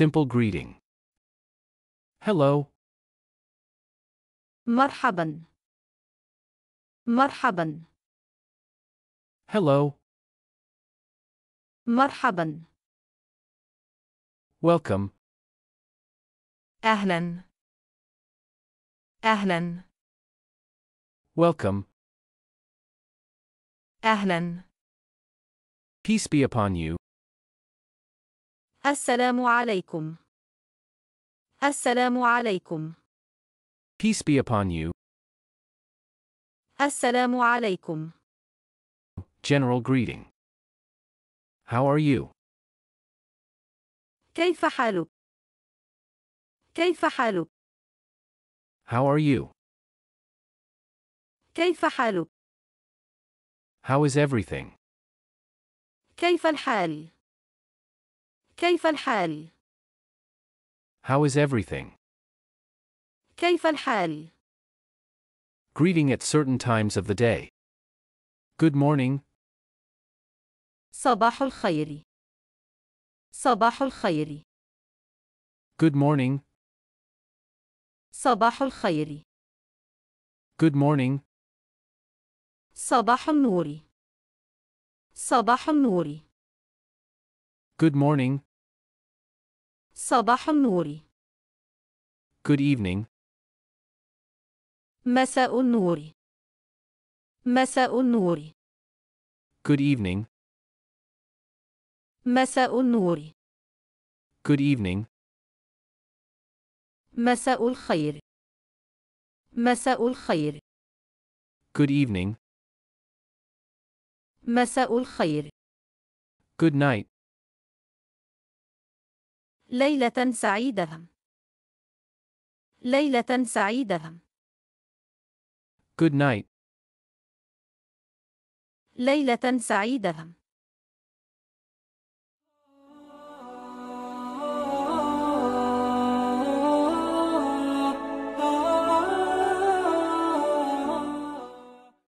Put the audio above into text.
Simple greeting. Hello. مرحبا. مرحبا. Hello. مرحبا. Welcome. أهلا. أهلا. Welcome. أهلا. Peace be upon you. السلام عليكم. السلام عليكم. Peace be upon you. السلام عليكم. General greeting. How are you? كيف حالك؟ كيف حالك؟ How are you? كيف حالك؟ How is everything? كيف الحال؟ كيف الحال؟ How is everything? كيف الحال؟ Greeting at certain times of the day. Good morning. صباح الخير. صباح الخير. Good morning. صباح الخير. Good morning. صباح النور. صباح النور. Good morning. صباح النور. Good evening. مساء النور. مساء النور. Good evening. مساء النور. Good evening. مساء الخير. مساء الخير. Good evening. مساء الخير. Good night. ليلة سعيدة. ليلة سعيدة. Good night. ليلة سعيدة.